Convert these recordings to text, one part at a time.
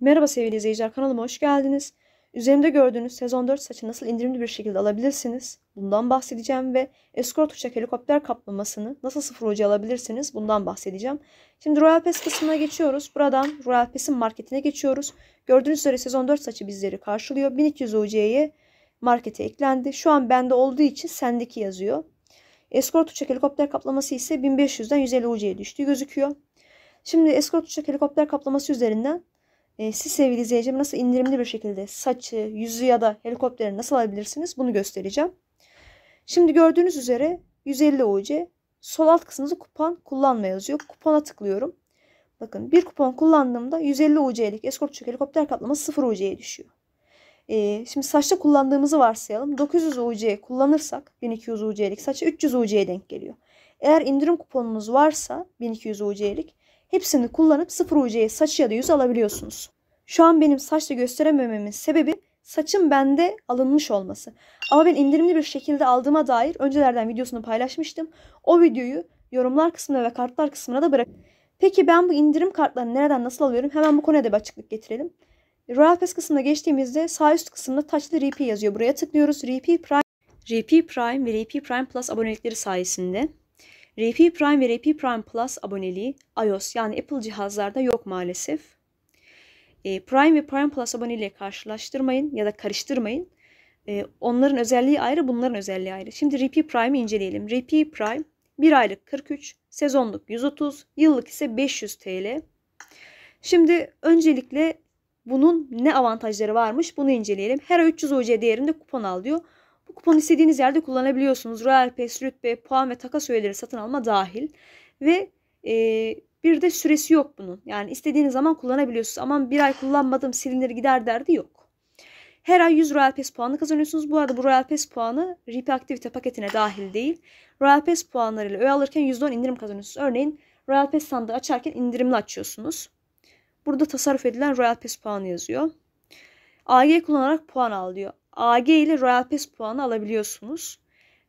Merhaba sevgili izleyiciler kanalıma hoş geldiniz. Üzerimde gördüğünüz sezon 4 saçı nasıl indirimli bir şekilde alabilirsiniz? Bundan bahsedeceğim ve escort uçak helikopter kaplamasını nasıl sıfır ucu alabilirsiniz? Bundan bahsedeceğim. Şimdi Royal Pass kısmına geçiyoruz. Buradan Royal Pass'in marketine geçiyoruz. Gördüğünüz üzere sezon 4 saçı bizleri karşılıyor. 1200 UC'ye markete eklendi. Şu an bende olduğu için sendeki yazıyor. Escort uçak helikopter kaplaması ise 1500'den 150 UC'ye düştü gözüküyor. Şimdi escort uçak helikopter kaplaması üzerinden e, siz sevgili izleyicim nasıl indirimli bir şekilde saçı, yüzü ya da helikopteri nasıl alabilirsiniz bunu göstereceğim. Şimdi gördüğünüz üzere 150 UC sol alt kısmınızda kupon kullanma yazıyor. Kupona tıklıyorum. Bakın bir kupon kullandığımda 150 UC'lik eskort uçak helikopter katlaması 0 UC'ye düşüyor. Ee, şimdi saçta kullandığımızı varsayalım. 900 UC kullanırsak 1200 UC'lik saçı 300 UC'ye denk geliyor. Eğer indirim kuponunuz varsa 1200 UC'lik hepsini kullanıp 0 UC'ye saç ya da yüz alabiliyorsunuz. Şu an benim saçla gösteremememin sebebi saçım bende alınmış olması. Ama ben indirimli bir şekilde aldığıma dair öncelerden videosunu paylaşmıştım. O videoyu yorumlar kısmına ve kartlar kısmına da bırak. Peki ben bu indirim kartlarını nereden nasıl alıyorum? Hemen bu konuya da bir açıklık getirelim. Royal Pass kısmına geçtiğimizde sağ üst kısımda Touchly RP yazıyor. Buraya tıklıyoruz. RP Prime, RP Prime ve RP Prime Plus abonelikleri sayesinde RP Prime ve RP Prime Plus aboneliği iOS yani Apple cihazlarda yok maalesef. E, Prime ve Prime Plus aboneliğiyle karşılaştırmayın ya da karıştırmayın. E, onların özelliği ayrı, bunların özelliği ayrı. Şimdi RP Prime'i inceleyelim. RP Prime 1 aylık 43, sezonluk 130, yıllık ise 500 TL. Şimdi öncelikle bunun ne avantajları varmış bunu inceleyelim. Her 300 UC değerinde kupon al diyor. Bu kuponu istediğiniz yerde kullanabiliyorsunuz. Royal Pass, rütbe, puan ve takas üyeleri satın alma dahil. Ve e, bir de süresi yok bunun. Yani istediğiniz zaman kullanabiliyorsunuz. Aman bir ay kullanmadım silinir gider derdi yok. Her ay 100 Royal Pass puanı kazanıyorsunuz. Bu arada bu Royal Pass puanı RP aktivite paketine dahil değil. Royal Pass puanlarıyla öğe alırken %10 indirim kazanıyorsunuz. Örneğin Royal Pass sandığı açarken indirimli açıyorsunuz. Burada tasarruf edilen Royal Pass puanı yazıyor. AG kullanarak puan al diyor. AG ile Royal Pass puanı alabiliyorsunuz.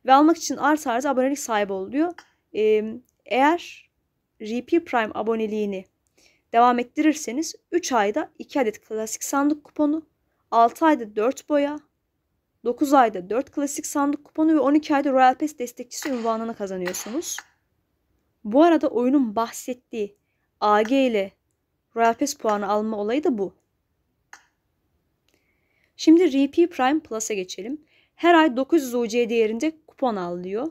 Ve almak için art arda abonelik sahibi oluyor. eğer RP Prime aboneliğini devam ettirirseniz 3 ayda 2 adet klasik sandık kuponu, 6 ayda 4 boya, 9 ayda 4 klasik sandık kuponu ve 12 ayda Royal Pass destekçisi unvanını kazanıyorsunuz. Bu arada oyunun bahsettiği AG ile Royal Pass puanı alma olayı da bu. Şimdi RP Prime Plus'a geçelim. Her ay 900 UC değerinde kupon alıyor.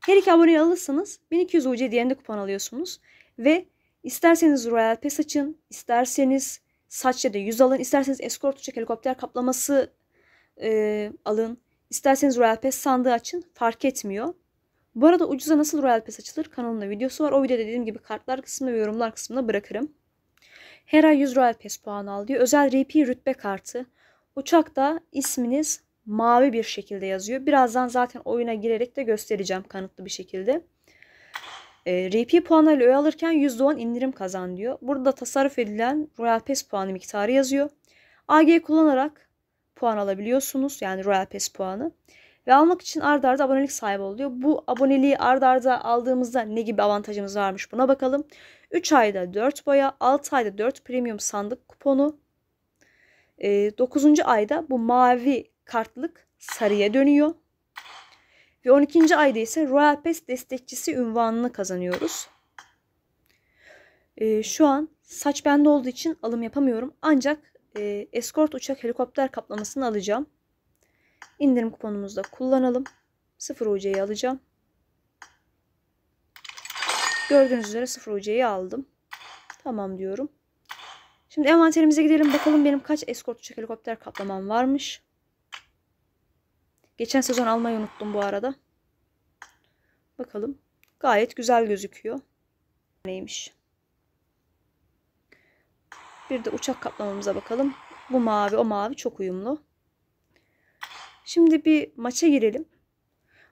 Her iki abone alırsanız 1200 UC değerinde kupon alıyorsunuz. Ve isterseniz Royal Pass açın, isterseniz saç ya da yüz alın, isterseniz escort uçak helikopter kaplaması e, alın, isterseniz Royal Pass sandığı açın fark etmiyor. Bu arada ucuza nasıl Royal Pass açılır kanalımda videosu var. O videoda dediğim gibi kartlar kısmında ve yorumlar kısmında bırakırım. Her ay 100 Royal Pass puanı alıyor. Özel RP rütbe kartı. Uçakta isminiz mavi bir şekilde yazıyor. Birazdan zaten oyuna girerek de göstereceğim kanıtlı bir şekilde. E, ee, RP puanlarıyla öğe alırken %10 indirim kazan diyor. Burada tasarruf edilen Royal Pass puanı miktarı yazıyor. AG kullanarak puan alabiliyorsunuz. Yani Royal Pass puanı. Ve almak için ardarda arda abonelik sahibi oluyor. Bu aboneliği ardarda arda aldığımızda ne gibi avantajımız varmış buna bakalım. 3 ayda 4 boya, 6 ayda 4 premium sandık kuponu, e, ee, 9. ayda bu mavi kartlık sarıya dönüyor. Ve 12. ayda ise Royal Pass destekçisi ünvanını kazanıyoruz. E, şu an saç bende olduğu için alım yapamıyorum. Ancak e, eskort uçak helikopter kaplamasını alacağım. İndirim kuponumuzda kullanalım. 0 UC'yi alacağım. Gördüğünüz üzere 0 UC'yi aldım. Tamam diyorum. Şimdi envanterimize gidelim. Bakalım benim kaç escort uçak helikopter kaplamam varmış. Geçen sezon almayı unuttum bu arada. Bakalım. Gayet güzel gözüküyor. Neymiş? Bir de uçak kaplamamıza bakalım. Bu mavi, o mavi çok uyumlu. Şimdi bir maça girelim.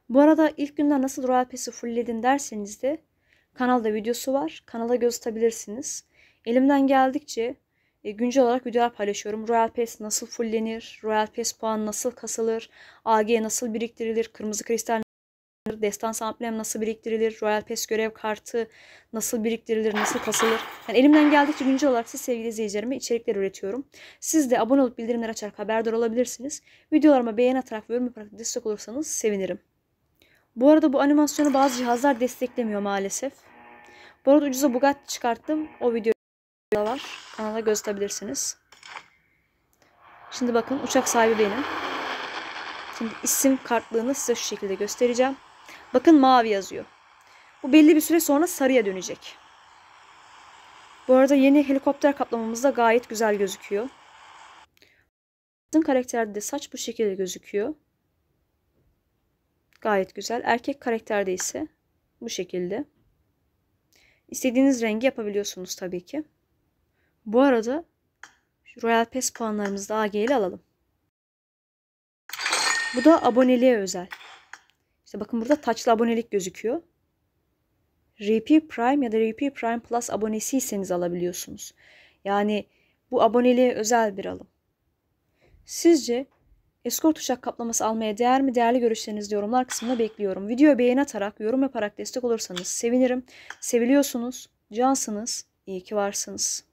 Bu arada ilk günden nasıl Royal Pass'i fullledin derseniz de kanalda videosu var. Kanala göz atabilirsiniz. Elimden geldikçe e, güncel olarak videolar paylaşıyorum. Royal Pass nasıl fullenir? Royal Pass puan nasıl kasılır? AG nasıl biriktirilir? Kırmızı kristal destan samplem nasıl biriktirilir, Royal Pass görev kartı nasıl biriktirilir, nasıl kasılır. Yani elimden geldikçe güncel olarak siz sevgili izleyicilerime içerikler üretiyorum. Siz de abone olup bildirimler açarak haberdar olabilirsiniz. Videolarıma beğeni atarak ve yorum yaparak destek olursanız sevinirim. Bu arada bu animasyonu bazı cihazlar desteklemiyor maalesef. Bu arada ucuza Bugatti çıkarttım. O video da var. Kanalda gösterebilirsiniz. Şimdi bakın uçak sahibi benim. Şimdi isim kartlığını size şu şekilde göstereceğim. Bakın mavi yazıyor. Bu belli bir süre sonra sarıya dönecek. Bu arada yeni helikopter kaplamamız da gayet güzel gözüküyor. Kadın karakterde de saç bu şekilde gözüküyor. Gayet güzel. Erkek karakterde ise bu şekilde. İstediğiniz rengi yapabiliyorsunuz tabii ki. Bu arada Royal Pass puanlarımızı da AG ile alalım. Bu da aboneliğe özel. İşte bakın burada taçlı abonelik gözüküyor. RP Prime ya da RP Prime Plus abonesiyseniz alabiliyorsunuz. Yani bu aboneliğe özel bir alım. Sizce eskort uçak kaplaması almaya değer mi? Değerli görüşlerinizi yorumlar kısmında bekliyorum. Videoya beğeni atarak, yorum yaparak destek olursanız sevinirim. Seviliyorsunuz, cansınız, iyi ki varsınız.